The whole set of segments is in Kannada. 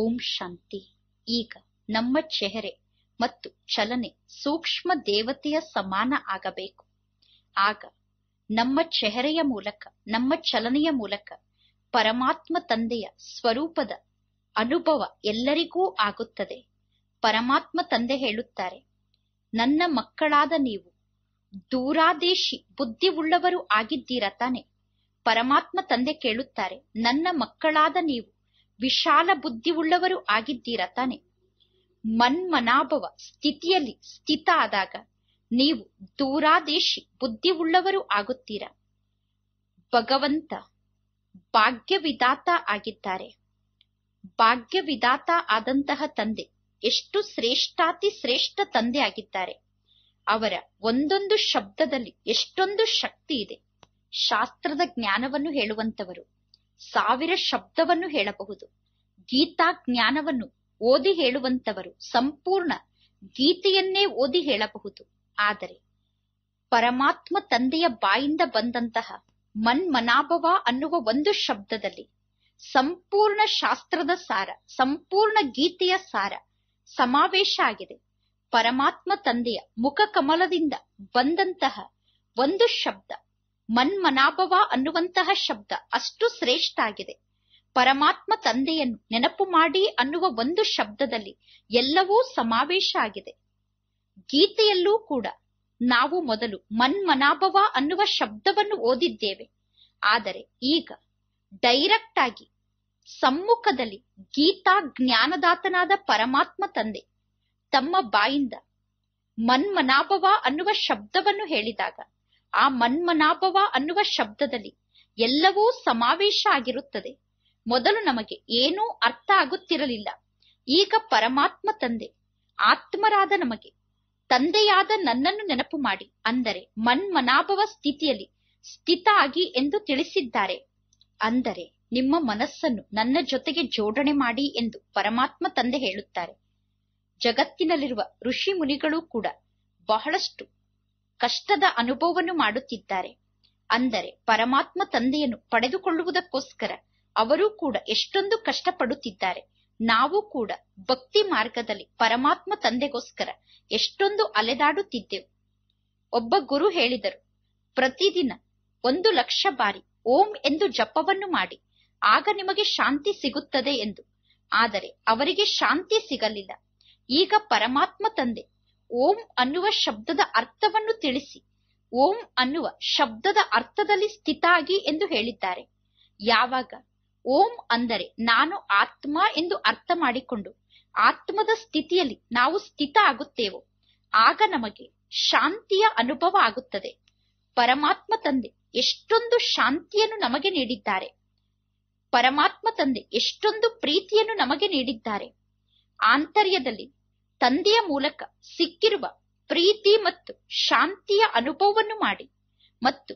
ಓಂ ಶಾಂತಿ ಈಗ ನಮ್ಮ ಚೆಹರೆ ಮತ್ತು ಚಲನೆ ಸೂಕ್ಷ್ಮ ದೇವತೆಯ ಸಮಾನ ಆಗಬೇಕು ಆಗ ನಮ್ಮ ಚೆಹರೆಯ ಮೂಲಕ ನಮ್ಮ ಚಲನೆಯ ಮೂಲಕ ಪರಮಾತ್ಮ ತಂದೆಯ ಸ್ವರೂಪದ ಅನುಭವ ಎಲ್ಲರಿಗೂ ಆಗುತ್ತದೆ ಪರಮಾತ್ಮ ತಂದೆ ಹೇಳುತ್ತಾರೆ ನನ್ನ ಮಕ್ಕಳಾದ ನೀವು ದೂರಾದೇಶಿ ಬುದ್ಧಿವುಳ್ಳವರು ಆಗಿದ್ದೀರ ತಾನೆ ಪರಮಾತ್ಮ ತಂದೆ ಕೇಳುತ್ತಾರೆ ನನ್ನ ಮಕ್ಕಳಾದ ನೀವು ವಿಶಾಲ ಉಳ್ಳವರು ಆಗಿದ್ದೀರ ತಾನೆ ಮನ್ಮನಾಭವ ಸ್ಥಿತಿಯಲ್ಲಿ ಸ್ಥಿತ ಆದಾಗ ನೀವು ದೂರಾದೇಶಿ ಬುದ್ಧಿ ಉಳ್ಳವರು ಆಗುತ್ತೀರ ಭಗವಂತ ಭಾಗ್ಯವಿದಾತ ಆಗಿದ್ದಾರೆ ಭಾಗ್ಯವಿದಾತ ಆದಂತಹ ತಂದೆ ಎಷ್ಟು ಶ್ರೇಷ್ಠಾತಿ ಶ್ರೇಷ್ಠ ತಂದೆ ಆಗಿದ್ದಾರೆ ಅವರ ಒಂದೊಂದು ಶಬ್ದದಲ್ಲಿ ಎಷ್ಟೊಂದು ಶಕ್ತಿ ಇದೆ ಶಾಸ್ತ್ರದ ಜ್ಞಾನವನ್ನು ಹೇಳುವಂತವರು ಸಾವಿರ ಶಬ್ದವನ್ನು ಹೇಳಬಹುದು ಗೀತಾ ಜ್ಞಾನವನ್ನು ಓದಿ ಹೇಳುವಂತವರು ಸಂಪೂರ್ಣ ಗೀತೆಯನ್ನೇ ಓದಿ ಹೇಳಬಹುದು ಆದರೆ ಪರಮಾತ್ಮ ತಂದೆಯ ಬಾಯಿಂದ ಬಂದಂತಹ ಮನ್ಮನಾಭವ ಅನ್ನುವ ಒಂದು ಶಬ್ದದಲ್ಲಿ ಸಂಪೂರ್ಣ ಶಾಸ್ತ್ರದ ಸಾರ ಸಂಪೂರ್ಣ ಗೀತೆಯ ಸಾರ ಸಮಾವೇಶ ಆಗಿದೆ ಪರಮಾತ್ಮ ತಂದೆಯ ಮುಖ ಕಮಲದಿಂದ ಬಂದಂತಹ ಒಂದು ಶಬ್ದ ಮನ್ಮನಾಭವ ಅನ್ನುವಂತಹ ಶಬ್ದ ಅಷ್ಟು ಶ್ರೇಷ್ಠ ಆಗಿದೆ ಪರಮಾತ್ಮ ತಂದೆಯನ್ನು ನೆನಪು ಮಾಡಿ ಅನ್ನುವ ಒಂದು ಶಬ್ದದಲ್ಲಿ ಎಲ್ಲವೂ ಸಮಾವೇಶ ಆಗಿದೆ ಗೀತೆಯಲ್ಲೂ ಕೂಡ ನಾವು ಮೊದಲು ಮನ್ಮನಾಭವ ಅನ್ನುವ ಶಬ್ದವನ್ನು ಓದಿದ್ದೇವೆ ಆದರೆ ಈಗ ಡೈರೆಕ್ಟ್ ಆಗಿ ಸಮ್ಮುಖದಲ್ಲಿ ಗೀತಾ ಜ್ಞಾನದಾತನಾದ ಪರಮಾತ್ಮ ತಂದೆ ತಮ್ಮ ಬಾಯಿಂದ ಮನ್ಮನಾಭವ ಅನ್ನುವ ಶಬ್ದವನ್ನು ಹೇಳಿದಾಗ ಆ ಮನ್ಮನಾಭವ ಅನ್ನುವ ಶಬ್ದದಲ್ಲಿ ಎಲ್ಲವೂ ಸಮಾವೇಶ ಆಗಿರುತ್ತದೆ ಮೊದಲು ನಮಗೆ ಏನೂ ಅರ್ಥ ಆಗುತ್ತಿರಲಿಲ್ಲ ಈಗ ಪರಮಾತ್ಮ ತಂದೆ ಆತ್ಮರಾದ ನಮಗೆ ತಂದೆಯಾದ ನನ್ನನ್ನು ನೆನಪು ಮಾಡಿ ಅಂದರೆ ಮನ್ಮನಾಭವ ಸ್ಥಿತಿಯಲ್ಲಿ ಸ್ಥಿತ ಆಗಿ ಎಂದು ತಿಳಿಸಿದ್ದಾರೆ ಅಂದರೆ ನಿಮ್ಮ ಮನಸ್ಸನ್ನು ನನ್ನ ಜೊತೆಗೆ ಜೋಡಣೆ ಮಾಡಿ ಎಂದು ಪರಮಾತ್ಮ ತಂದೆ ಹೇಳುತ್ತಾರೆ ಜಗತ್ತಿನಲ್ಲಿರುವ ಋಷಿ ಮುನಿಗಳು ಕೂಡ ಬಹಳಷ್ಟು ಕಷ್ಟದ ಅನುಭವವನ್ನು ಮಾಡುತ್ತಿದ್ದಾರೆ ಅಂದರೆ ಪರಮಾತ್ಮ ತಂದೆಯನ್ನು ಪಡೆದುಕೊಳ್ಳುವುದಕ್ಕೋಸ್ಕರ ಅವರೂ ಕೂಡ ಎಷ್ಟೊಂದು ಕಷ್ಟಪಡುತ್ತಿದ್ದಾರೆ ನಾವು ಕೂಡ ಭಕ್ತಿ ಮಾರ್ಗದಲ್ಲಿ ಪರಮಾತ್ಮ ತಂದೆಗೋಸ್ಕರ ಎಷ್ಟೊಂದು ಅಲೆದಾಡುತ್ತಿದ್ದೆವು ಒಬ್ಬ ಗುರು ಹೇಳಿದರು ಪ್ರತಿದಿನ ಒಂದು ಲಕ್ಷ ಬಾರಿ ಓಂ ಎಂದು ಜಪವನ್ನು ಮಾಡಿ ಆಗ ನಿಮಗೆ ಶಾಂತಿ ಸಿಗುತ್ತದೆ ಎಂದು ಆದರೆ ಅವರಿಗೆ ಶಾಂತಿ ಸಿಗಲಿಲ್ಲ ಈಗ ಪರಮಾತ್ಮ ತಂದೆ ಓಂ ಅನ್ನುವ ಶಬ್ದದ ಅರ್ಥವನ್ನು ತಿಳಿಸಿ ಓಂ ಅನ್ನುವ ಶಬ್ದದ ಅರ್ಥದಲ್ಲಿ ಸ್ಥಿತಾಗಿ ಎಂದು ಹೇಳಿದ್ದಾರೆ ಯಾವಾಗ ಓಂ ಅಂದರೆ ನಾನು ಆತ್ಮ ಎಂದು ಅರ್ಥ ಮಾಡಿಕೊಂಡು ಆತ್ಮದ ಸ್ಥಿತಿಯಲ್ಲಿ ನಾವು ಸ್ಥಿತ ಆಗುತ್ತೇವೋ ಆಗ ನಮಗೆ ಶಾಂತಿಯ ಅನುಭವ ಆಗುತ್ತದೆ ಪರಮಾತ್ಮ ತಂದೆ ಎಷ್ಟೊಂದು ಶಾಂತಿಯನ್ನು ನಮಗೆ ನೀಡಿದ್ದಾರೆ ಪರಮಾತ್ಮ ತಂದೆ ಎಷ್ಟೊಂದು ಪ್ರೀತಿಯನ್ನು ನಮಗೆ ನೀಡಿದ್ದಾರೆ ಆಂತರ್ಯದಲ್ಲಿ ತಂದೆಯ ಮೂಲಕ ಸಿಕ್ಕಿರುವ ಪ್ರೀತಿ ಮತ್ತು ಶಾಂತಿಯ ಅನುಭವವನ್ನು ಮಾಡಿ ಮತ್ತು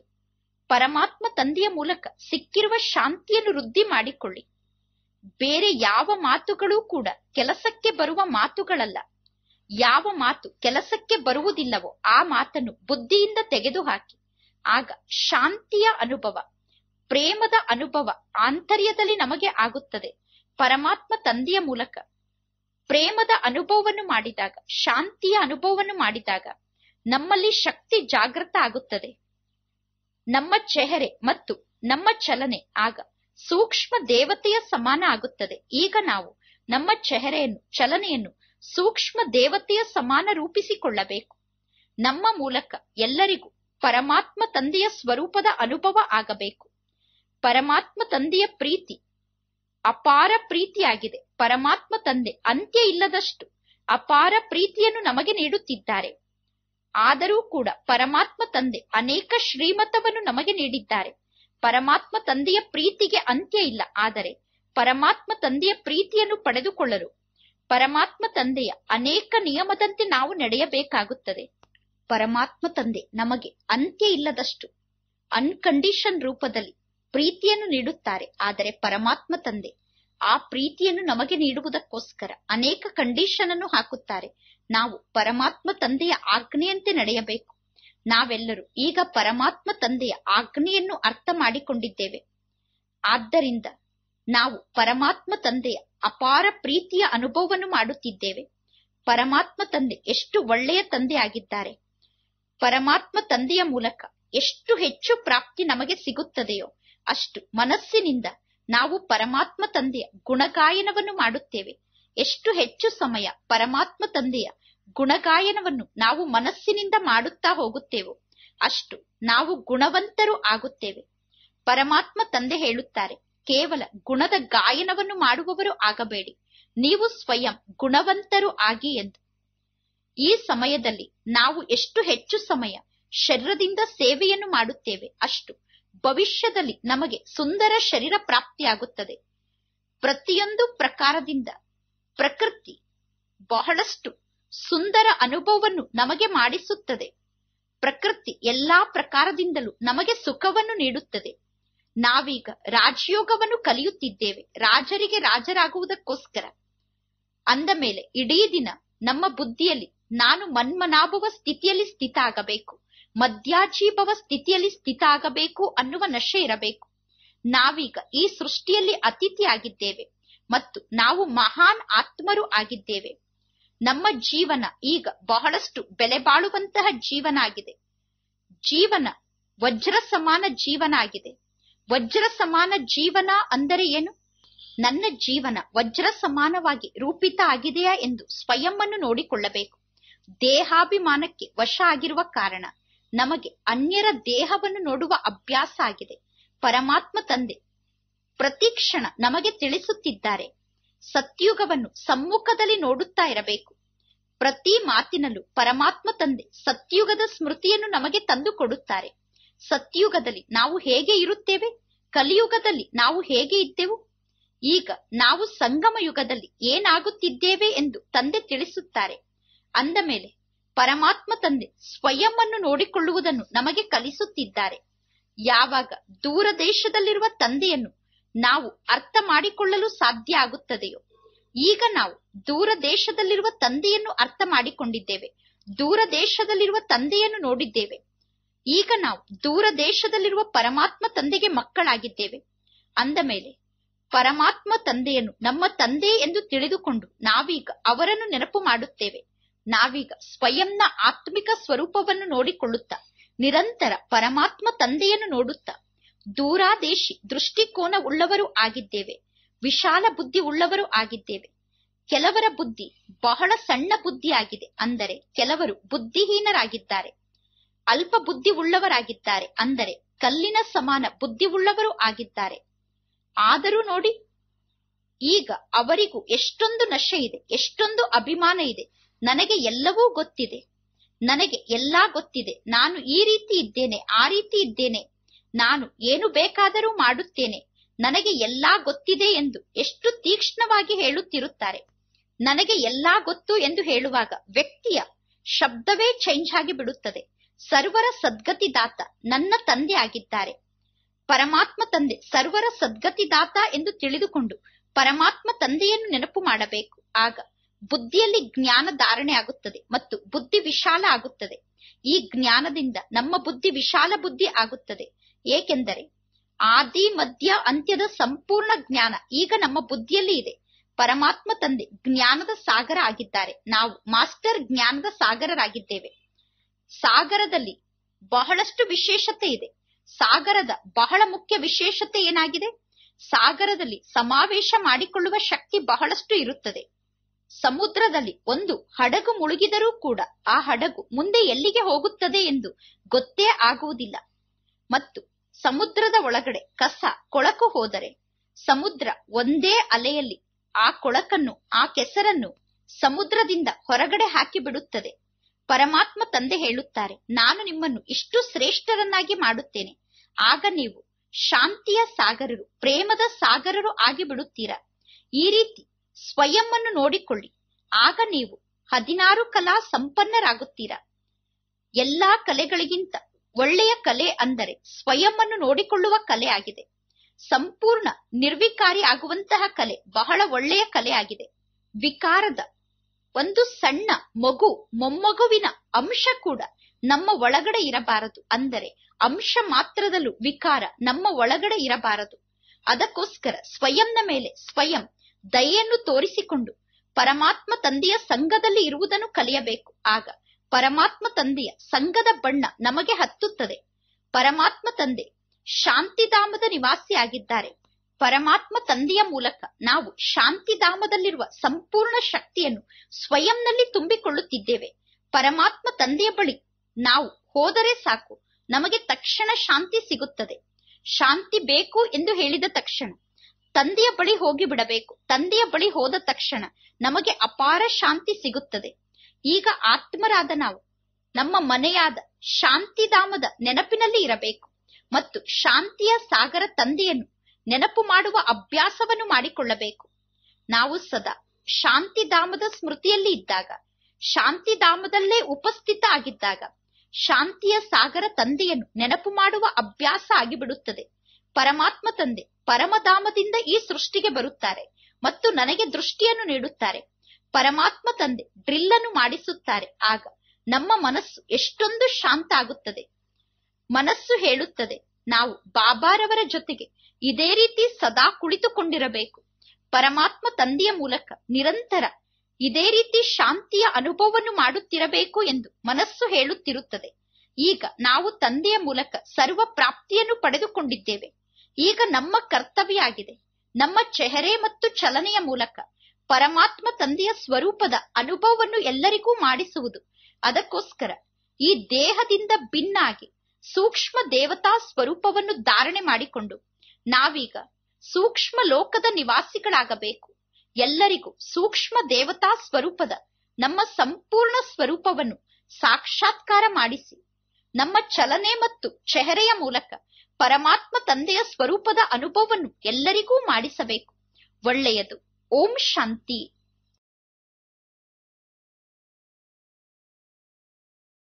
ಪರಮಾತ್ಮ ತಂದೆಯ ಮೂಲಕ ಸಿಕ್ಕಿರುವ ಶಾಂತಿಯನ್ನು ವೃದ್ಧಿ ಮಾಡಿಕೊಳ್ಳಿ ಬೇರೆ ಯಾವ ಮಾತುಗಳೂ ಕೂಡ ಕೆಲಸಕ್ಕೆ ಬರುವ ಮಾತುಗಳಲ್ಲ ಯಾವ ಮಾತು ಕೆಲಸಕ್ಕೆ ಬರುವುದಿಲ್ಲವೋ ಆ ಮಾತನ್ನು ಬುದ್ಧಿಯಿಂದ ತೆಗೆದುಹಾಕಿ ಆಗ ಶಾಂತಿಯ ಅನುಭವ ಪ್ರೇಮದ ಅನುಭವ ಆಂತರ್ಯದಲ್ಲಿ ನಮಗೆ ಆಗುತ್ತದೆ ಪರಮಾತ್ಮ ತಂದೆಯ ಮೂಲಕ ಪ್ರೇಮದ ಅನುಭವವನ್ನು ಮಾಡಿದಾಗ ಶಾಂತಿಯ ಅನುಭವವನ್ನು ಮಾಡಿದಾಗ ನಮ್ಮಲ್ಲಿ ಶಕ್ತಿ ಜಾಗೃತ ಆಗುತ್ತದೆ ನಮ್ಮ ಚೆಹರೆ ಮತ್ತು ನಮ್ಮ ಚಲನೆ ಆಗ ಸೂಕ್ಷ್ಮ ದೇವತೆಯ ಸಮಾನ ಆಗುತ್ತದೆ ಈಗ ನಾವು ನಮ್ಮ ಚೆಹರೆಯನ್ನು ಚಲನೆಯನ್ನು ಸೂಕ್ಷ್ಮ ದೇವತೆಯ ಸಮಾನ ರೂಪಿಸಿಕೊಳ್ಳಬೇಕು ನಮ್ಮ ಮೂಲಕ ಎಲ್ಲರಿಗೂ ಪರಮಾತ್ಮ ತಂದೆಯ ಸ್ವರೂಪದ ಅನುಭವ ಆಗಬೇಕು ಪರಮಾತ್ಮ ತಂದೆಯ ಪ್ರೀತಿ ಅಪಾರ ಪ್ರೀತಿಯಾಗಿದೆ ಪರಮಾತ್ಮ ತಂದೆ ಅಂತ್ಯ ಇಲ್ಲದಷ್ಟು ಅಪಾರ ಪ್ರೀತಿಯನ್ನು ನಮಗೆ ನೀಡುತ್ತಿದ್ದಾರೆ ಆದರೂ ಕೂಡ ಪರಮಾತ್ಮ ತಂದೆ ಅನೇಕ ಶ್ರೀಮತವನ್ನು ನಮಗೆ ನೀಡಿದ್ದಾರೆ ಪರಮಾತ್ಮ ತಂದೆಯ ಪ್ರೀತಿಗೆ ಅಂತ್ಯ ಇಲ್ಲ ಆದರೆ ಪರಮಾತ್ಮ ತಂದೆಯ ಪ್ರೀತಿಯನ್ನು ಪಡೆದುಕೊಳ್ಳಲು ಪರಮಾತ್ಮ ತಂದೆಯ ಅನೇಕ ನಿಯಮದಂತೆ ನಾವು ನಡೆಯಬೇಕಾಗುತ್ತದೆ ಪರಮಾತ್ಮ ತಂದೆ ನಮಗೆ ಅಂತ್ಯ ಇಲ್ಲದಷ್ಟು ಅನ್ಕಂಡೀಷನ್ ರೂಪದಲ್ಲಿ ಪ್ರೀತಿಯನ್ನು ನೀಡುತ್ತಾರೆ ಆದರೆ ಪರಮಾತ್ಮ ತಂದೆ ಆ ಪ್ರೀತಿಯನ್ನು ನಮಗೆ ನೀಡುವುದಕ್ಕೋಸ್ಕರ ಅನೇಕ ಕಂಡೀಷನ್ ಅನ್ನು ಹಾಕುತ್ತಾರೆ ನಾವು ಪರಮಾತ್ಮ ತಂದೆಯ ಆಜ್ಞೆಯಂತೆ ನಡೆಯಬೇಕು ನಾವೆಲ್ಲರೂ ಈಗ ಪರಮಾತ್ಮ ತಂದೆಯ ಆಜ್ಞೆಯನ್ನು ಅರ್ಥ ಮಾಡಿಕೊಂಡಿದ್ದೇವೆ ಆದ್ದರಿಂದ ನಾವು ಪರಮಾತ್ಮ ತಂದೆಯ ಅಪಾರ ಪ್ರೀತಿಯ ಅನುಭವವನ್ನು ಮಾಡುತ್ತಿದ್ದೇವೆ ಪರಮಾತ್ಮ ತಂದೆ ಎಷ್ಟು ಒಳ್ಳೆಯ ತಂದೆ ಆಗಿದ್ದಾರೆ ಪರಮಾತ್ಮ ತಂದೆಯ ಮೂಲಕ ಎಷ್ಟು ಹೆಚ್ಚು ಪ್ರಾಪ್ತಿ ನಮಗೆ ಸಿಗುತ್ತದೆಯೋ ಅಷ್ಟು ಮನಸ್ಸಿನಿಂದ ನಾವು ಪರಮಾತ್ಮ ತಂದೆಯ ಗುಣಗಾಯನವನ್ನು ಮಾಡುತ್ತೇವೆ ಎಷ್ಟು ಹೆಚ್ಚು ಸಮಯ ಪರಮಾತ್ಮ ತಂದೆಯ ಗುಣಗಾಯನವನ್ನು ನಾವು ಮನಸ್ಸಿನಿಂದ ಮಾಡುತ್ತಾ ಹೋಗುತ್ತೇವೋ ಅಷ್ಟು ನಾವು ಗುಣವಂತರು ಆಗುತ್ತೇವೆ ಪರಮಾತ್ಮ ತಂದೆ ಹೇಳುತ್ತಾರೆ ಕೇವಲ ಗುಣದ ಗಾಯನವನ್ನು ಮಾಡುವವರು ಆಗಬೇಡಿ ನೀವು ಸ್ವಯಂ ಗುಣವಂತರು ಆಗಿ ಎಂದು ಈ ಸಮಯದಲ್ಲಿ ನಾವು ಎಷ್ಟು ಹೆಚ್ಚು ಸಮಯ ಶರೀರದಿಂದ ಸೇವೆಯನ್ನು ಮಾಡುತ್ತೇವೆ ಅಷ್ಟು ಭವಿಷ್ಯದಲ್ಲಿ ನಮಗೆ ಸುಂದರ ಶರೀರ ಪ್ರಾಪ್ತಿಯಾಗುತ್ತದೆ ಪ್ರತಿಯೊಂದು ಪ್ರಕಾರದಿಂದ ಪ್ರಕೃತಿ ಬಹಳಷ್ಟು ಸುಂದರ ಅನುಭವವನ್ನು ನಮಗೆ ಮಾಡಿಸುತ್ತದೆ ಪ್ರಕೃತಿ ಎಲ್ಲಾ ಪ್ರಕಾರದಿಂದಲೂ ನಮಗೆ ಸುಖವನ್ನು ನೀಡುತ್ತದೆ ನಾವೀಗ ರಾಜಯೋಗವನ್ನು ಕಲಿಯುತ್ತಿದ್ದೇವೆ ರಾಜರಿಗೆ ರಾಜರಾಗುವುದಕ್ಕೋಸ್ಕರ ಅಂದ ಮೇಲೆ ಇಡೀ ದಿನ ನಮ್ಮ ಬುದ್ಧಿಯಲ್ಲಿ ನಾನು ಮನ್ಮನಾಗುವ ಸ್ಥಿತಿಯಲ್ಲಿ ಸ್ಥಿತ ಆಗಬೇಕು ಮಧ್ಯಾಜೀಭವ ಸ್ಥಿತಿಯಲ್ಲಿ ಸ್ಥಿತ ಆಗಬೇಕು ಅನ್ನುವ ನಶೆ ಇರಬೇಕು ನಾವೀಗ ಈ ಸೃಷ್ಟಿಯಲ್ಲಿ ಅತಿಥಿಯಾಗಿದ್ದೇವೆ ಮತ್ತು ನಾವು ಮಹಾನ್ ಆತ್ಮರು ಆಗಿದ್ದೇವೆ ನಮ್ಮ ಜೀವನ ಈಗ ಬಹಳಷ್ಟು ಬೆಲೆ ಬಾಳುವಂತಹ ಜೀವನ ಆಗಿದೆ ಜೀವನ ವಜ್ರ ಸಮಾನ ಜೀವನ ಆಗಿದೆ ವಜ್ರ ಸಮಾನ ಜೀವನ ಅಂದರೆ ಏನು ನನ್ನ ಜೀವನ ವಜ್ರ ಸಮಾನವಾಗಿ ರೂಪಿತ ಆಗಿದೆಯಾ ಎಂದು ಸ್ವಯಂ ಅನ್ನು ನೋಡಿಕೊಳ್ಳಬೇಕು ದೇಹಾಭಿಮಾನಕ್ಕೆ ವಶ ಆಗಿರುವ ಕಾರಣ ನಮಗೆ ಅನ್ಯರ ದೇಹವನ್ನು ನೋಡುವ ಅಭ್ಯಾಸ ಆಗಿದೆ ಪರಮಾತ್ಮ ತಂದೆ ಪ್ರತಿಕ್ಷಣ ನಮಗೆ ತಿಳಿಸುತ್ತಿದ್ದಾರೆ ಸತ್ಯುಗವನ್ನು ಸಮ್ಮುಖದಲ್ಲಿ ನೋಡುತ್ತಾ ಇರಬೇಕು ಪ್ರತಿ ಮಾತಿನಲ್ಲೂ ಪರಮಾತ್ಮ ತಂದೆ ಸತ್ಯುಗದ ಸ್ಮೃತಿಯನ್ನು ನಮಗೆ ತಂದು ಕೊಡುತ್ತಾರೆ ಸತ್ಯುಗದಲ್ಲಿ ನಾವು ಹೇಗೆ ಇರುತ್ತೇವೆ ಕಲಿಯುಗದಲ್ಲಿ ನಾವು ಹೇಗೆ ಇದ್ದೆವು ಈಗ ನಾವು ಸಂಗಮ ಯುಗದಲ್ಲಿ ಏನಾಗುತ್ತಿದ್ದೇವೆ ಎಂದು ತಂದೆ ತಿಳಿಸುತ್ತಾರೆ ಅಂದ ಮೇಲೆ ಪರಮಾತ್ಮ ತಂದೆ ಸ್ವಯಂ ನೋಡಿಕೊಳ್ಳುವುದನ್ನು ನಮಗೆ ಕಲಿಸುತ್ತಿದ್ದಾರೆ ಯಾವಾಗ ದೂರ ದೇಶದಲ್ಲಿರುವ ತಂದೆಯನ್ನು ನಾವು ಅರ್ಥ ಮಾಡಿಕೊಳ್ಳಲು ಸಾಧ್ಯ ಆಗುತ್ತದೆಯೋ ಈಗ ನಾವು ದೂರ ದೇಶದಲ್ಲಿರುವ ತಂದೆಯನ್ನು ಅರ್ಥ ಮಾಡಿಕೊಂಡಿದ್ದೇವೆ ದೂರ ದೇಶದಲ್ಲಿರುವ ತಂದೆಯನ್ನು ನೋಡಿದ್ದೇವೆ ಈಗ ನಾವು ದೂರ ದೇಶದಲ್ಲಿರುವ ಪರಮಾತ್ಮ ತಂದೆಗೆ ಮಕ್ಕಳಾಗಿದ್ದೇವೆ ಅಂದ ಮೇಲೆ ಪರಮಾತ್ಮ ತಂದೆಯನ್ನು ನಮ್ಮ ತಂದೆ ಎಂದು ತಿಳಿದುಕೊಂಡು ನಾವೀಗ ಅವರನ್ನು ನೆನಪು ಮಾಡುತ್ತೇವೆ ನಾವೀಗ ಸ್ವಯಂನ ಆತ್ಮಿಕ ಸ್ವರೂಪವನ್ನು ನೋಡಿಕೊಳ್ಳುತ್ತಾ ನಿರಂತರ ಪರಮಾತ್ಮ ತಂದೆಯನ್ನು ನೋಡುತ್ತಾ ದೂರಾದೇಶಿ ದೃಷ್ಟಿಕೋನ ಉಳ್ಳವರು ಆಗಿದ್ದೇವೆ ವಿಶಾಲ ಬುದ್ಧಿ ಉಳ್ಳವರು ಆಗಿದ್ದೇವೆ ಕೆಲವರ ಬುದ್ಧಿ ಬಹಳ ಸಣ್ಣ ಬುದ್ಧಿಯಾಗಿದೆ ಅಂದರೆ ಕೆಲವರು ಬುದ್ಧಿಹೀನರಾಗಿದ್ದಾರೆ ಅಲ್ಪ ಬುದ್ಧಿ ಉಳ್ಳವರಾಗಿದ್ದಾರೆ ಅಂದರೆ ಕಲ್ಲಿನ ಸಮಾನ ಬುದ್ಧಿ ಉಳ್ಳವರು ಆಗಿದ್ದಾರೆ ಆದರೂ ನೋಡಿ ಈಗ ಅವರಿಗೂ ಎಷ್ಟೊಂದು ನಶೆ ಇದೆ ಎಷ್ಟೊಂದು ಅಭಿಮಾನ ಇದೆ ನನಗೆ ಎಲ್ಲವೂ ಗೊತ್ತಿದೆ ನನಗೆ ಎಲ್ಲಾ ಗೊತ್ತಿದೆ ನಾನು ಈ ರೀತಿ ಇದ್ದೇನೆ ಆ ರೀತಿ ಇದ್ದೇನೆ ನಾನು ಏನು ಬೇಕಾದರೂ ಮಾಡುತ್ತೇನೆ ನನಗೆ ಎಲ್ಲಾ ಗೊತ್ತಿದೆ ಎಂದು ಎಷ್ಟು ತೀಕ್ಷ್ಣವಾಗಿ ಹೇಳುತ್ತಿರುತ್ತಾರೆ ನನಗೆ ಎಲ್ಲಾ ಗೊತ್ತು ಎಂದು ಹೇಳುವಾಗ ವ್ಯಕ್ತಿಯ ಶಬ್ದವೇ ಚೇಂಜ್ ಆಗಿ ಬಿಡುತ್ತದೆ ಸರ್ವರ ಸದ್ಗತಿದಾತ ನನ್ನ ತಂದೆ ಆಗಿದ್ದಾರೆ ಪರಮಾತ್ಮ ತಂದೆ ಸರ್ವರ ಸದ್ಗತಿದಾತ ಎಂದು ತಿಳಿದುಕೊಂಡು ಪರಮಾತ್ಮ ತಂದೆಯನ್ನು ನೆನಪು ಮಾಡಬೇಕು ಆಗ ಬುದ್ಧಿಯಲ್ಲಿ ಜ್ಞಾನ ಧಾರಣೆ ಆಗುತ್ತದೆ ಮತ್ತು ಬುದ್ಧಿ ವಿಶಾಲ ಆಗುತ್ತದೆ ಈ ಜ್ಞಾನದಿಂದ ನಮ್ಮ ಬುದ್ಧಿ ವಿಶಾಲ ಬುದ್ಧಿ ಆಗುತ್ತದೆ ಏಕೆಂದರೆ ಆದಿ ಮಧ್ಯ ಅಂತ್ಯದ ಸಂಪೂರ್ಣ ಜ್ಞಾನ ಈಗ ನಮ್ಮ ಬುದ್ಧಿಯಲ್ಲಿ ಇದೆ ಪರಮಾತ್ಮ ತಂದೆ ಜ್ಞಾನದ ಸಾಗರ ಆಗಿದ್ದಾರೆ ನಾವು ಮಾಸ್ಟರ್ ಜ್ಞಾನದ ಸಾಗರರಾಗಿದ್ದೇವೆ ಸಾಗರದಲ್ಲಿ ಬಹಳಷ್ಟು ವಿಶೇಷತೆ ಇದೆ ಸಾಗರದ ಬಹಳ ಮುಖ್ಯ ವಿಶೇಷತೆ ಏನಾಗಿದೆ ಸಾಗರದಲ್ಲಿ ಸಮಾವೇಶ ಮಾಡಿಕೊಳ್ಳುವ ಶಕ್ತಿ ಬಹಳಷ್ಟು ಇರುತ್ತದೆ ಸಮುದ್ರದಲ್ಲಿ ಒಂದು ಹಡಗು ಮುಳುಗಿದರೂ ಕೂಡ ಆ ಹಡಗು ಮುಂದೆ ಎಲ್ಲಿಗೆ ಹೋಗುತ್ತದೆ ಎಂದು ಗೊತ್ತೇ ಆಗುವುದಿಲ್ಲ ಮತ್ತು ಸಮುದ್ರದ ಒಳಗಡೆ ಕಸ ಕೊಳಕು ಹೋದರೆ ಸಮುದ್ರ ಒಂದೇ ಅಲೆಯಲ್ಲಿ ಆ ಕೊಳಕನ್ನು ಆ ಕೆಸರನ್ನು ಸಮುದ್ರದಿಂದ ಹೊರಗಡೆ ಹಾಕಿ ಬಿಡುತ್ತದೆ ಪರಮಾತ್ಮ ತಂದೆ ಹೇಳುತ್ತಾರೆ ನಾನು ನಿಮ್ಮನ್ನು ಇಷ್ಟು ಶ್ರೇಷ್ಠರನ್ನಾಗಿ ಮಾಡುತ್ತೇನೆ ಆಗ ನೀವು ಶಾಂತಿಯ ಸಾಗರರು ಪ್ರೇಮದ ಸಾಗರರು ಆಗಿಬಿಡುತ್ತೀರಾ ಈ ರೀತಿ ಸ್ವಯಂನ್ನು ನೋಡಿಕೊಳ್ಳಿ ಆಗ ನೀವು ಹದಿನಾರು ಕಲಾ ಸಂಪನ್ನರಾಗುತ್ತೀರಾ ಎಲ್ಲಾ ಕಲೆಗಳಿಗಿಂತ ಒಳ್ಳೆಯ ಕಲೆ ಅಂದರೆ ಸ್ವಯಂನ್ನು ನೋಡಿಕೊಳ್ಳುವ ಕಲೆ ಆಗಿದೆ ಸಂಪೂರ್ಣ ನಿರ್ವಿಕಾರಿ ಆಗುವಂತಹ ಕಲೆ ಬಹಳ ಒಳ್ಳೆಯ ಕಲೆ ಆಗಿದೆ ವಿಕಾರದ ಒಂದು ಸಣ್ಣ ಮಗು ಮೊಮ್ಮಗುವಿನ ಅಂಶ ಕೂಡ ನಮ್ಮ ಒಳಗಡೆ ಇರಬಾರದು ಅಂದರೆ ಅಂಶ ಮಾತ್ರದಲ್ಲೂ ವಿಕಾರ ನಮ್ಮ ಒಳಗಡೆ ಇರಬಾರದು ಅದಕ್ಕೋಸ್ಕರ ಸ್ವಯಂನ ಮೇಲೆ ಸ್ವಯಂ ದಯೆಯನ್ನು ತೋರಿಸಿಕೊಂಡು ಪರಮಾತ್ಮ ತಂದೆಯ ಸಂಘದಲ್ಲಿ ಇರುವುದನ್ನು ಕಲಿಯಬೇಕು ಆಗ ಪರಮಾತ್ಮ ತಂದೆಯ ಸಂಘದ ಬಣ್ಣ ನಮಗೆ ಹತ್ತುತ್ತದೆ ಪರಮಾತ್ಮ ತಂದೆ ಶಾಂತಿಧಾಮದ ನಿವಾಸಿಯಾಗಿದ್ದಾರೆ ಪರಮಾತ್ಮ ತಂದೆಯ ಮೂಲಕ ನಾವು ಶಾಂತಿಧಾಮದಲ್ಲಿರುವ ಸಂಪೂರ್ಣ ಶಕ್ತಿಯನ್ನು ಸ್ವಯಂನಲ್ಲಿ ತುಂಬಿಕೊಳ್ಳುತ್ತಿದ್ದೇವೆ ಪರಮಾತ್ಮ ತಂದೆಯ ಬಳಿ ನಾವು ಹೋದರೆ ಸಾಕು ನಮಗೆ ತಕ್ಷಣ ಶಾಂತಿ ಸಿಗುತ್ತದೆ ಶಾಂತಿ ಬೇಕು ಎಂದು ಹೇಳಿದ ತಕ್ಷಣ ತಂದೆಯ ಬಳಿ ಹೋಗಿ ಬಿಡಬೇಕು ತಂದೆಯ ಬಳಿ ಹೋದ ತಕ್ಷಣ ನಮಗೆ ಅಪಾರ ಶಾಂತಿ ಸಿಗುತ್ತದೆ ಈಗ ಆತ್ಮರಾದ ನಾವು ನಮ್ಮ ಮನೆಯಾದ ಶಾಂತಿಧಾಮದ ನೆನಪಿನಲ್ಲಿ ಇರಬೇಕು ಮತ್ತು ಶಾಂತಿಯ ಸಾಗರ ತಂದೆಯನ್ನು ನೆನಪು ಮಾಡುವ ಅಭ್ಯಾಸವನ್ನು ಮಾಡಿಕೊಳ್ಳಬೇಕು ನಾವು ಸದಾ ಶಾಂತಿಧಾಮದ ಸ್ಮೃತಿಯಲ್ಲಿ ಇದ್ದಾಗ ಶಾಂತಿಧಾಮದಲ್ಲೇ ಉಪಸ್ಥಿತ ಆಗಿದ್ದಾಗ ಶಾಂತಿಯ ಸಾಗರ ತಂದೆಯನ್ನು ನೆನಪು ಮಾಡುವ ಅಭ್ಯಾಸ ಆಗಿಬಿಡುತ್ತದೆ ಪರಮಾತ್ಮ ತಂದೆ ಪರಮಧಾಮದಿಂದ ಈ ಸೃಷ್ಟಿಗೆ ಬರುತ್ತಾರೆ ಮತ್ತು ನನಗೆ ದೃಷ್ಟಿಯನ್ನು ನೀಡುತ್ತಾರೆ ಪರಮಾತ್ಮ ತಂದೆ ಡ್ರಿಲ್ ಅನ್ನು ಮಾಡಿಸುತ್ತಾರೆ ಆಗ ನಮ್ಮ ಮನಸ್ಸು ಎಷ್ಟೊಂದು ಶಾಂತ ಆಗುತ್ತದೆ ಮನಸ್ಸು ಹೇಳುತ್ತದೆ ನಾವು ಬಾಬಾರವರ ಜೊತೆಗೆ ಇದೇ ರೀತಿ ಸದಾ ಕುಳಿತುಕೊಂಡಿರಬೇಕು ಪರಮಾತ್ಮ ತಂದೆಯ ಮೂಲಕ ನಿರಂತರ ಇದೇ ರೀತಿ ಶಾಂತಿಯ ಅನುಭವವನ್ನು ಮಾಡುತ್ತಿರಬೇಕು ಎಂದು ಮನಸ್ಸು ಹೇಳುತ್ತಿರುತ್ತದೆ ಈಗ ನಾವು ತಂದೆಯ ಮೂಲಕ ಸರ್ವ ಪ್ರಾಪ್ತಿಯನ್ನು ಪಡೆದುಕೊಂಡಿದ್ದೇವೆ ಈಗ ನಮ್ಮ ಕರ್ತವ್ಯ ಆಗಿದೆ ನಮ್ಮ ಚೆಹರೆ ಮತ್ತು ಚಲನೆಯ ಮೂಲಕ ಪರಮಾತ್ಮ ತಂದೆಯ ಸ್ವರೂಪದ ಅನುಭವವನ್ನು ಎಲ್ಲರಿಗೂ ಮಾಡಿಸುವುದು ಅದಕ್ಕೋಸ್ಕರ ಈ ದೇಹದಿಂದ ಭಿನ್ನಾಗಿ ಸೂಕ್ಷ್ಮ ದೇವತಾ ಸ್ವರೂಪವನ್ನು ಧಾರಣೆ ಮಾಡಿಕೊಂಡು ನಾವೀಗ ಸೂಕ್ಷ್ಮ ಲೋಕದ ನಿವಾಸಿಗಳಾಗಬೇಕು ಎಲ್ಲರಿಗೂ ಸೂಕ್ಷ್ಮ ದೇವತಾ ಸ್ವರೂಪದ ನಮ್ಮ ಸಂಪೂರ್ಣ ಸ್ವರೂಪವನ್ನು ಸಾಕ್ಷಾತ್ಕಾರ ಮಾಡಿಸಿ ನಮ್ಮ ಚಲನೆ ಮತ್ತು ಚೆಹರೆಯ ಮೂಲಕ ಪರಮಾತ್ಮ ತಂದೆಯ ಸ್ವರೂಪದ ಅನುಭವವನ್ನು ಎಲ್ಲರಿಗೂ ಮಾಡಿಸಬೇಕು ಒಳ್ಳೆಯದು ಓಂ ಶಾಂತಿ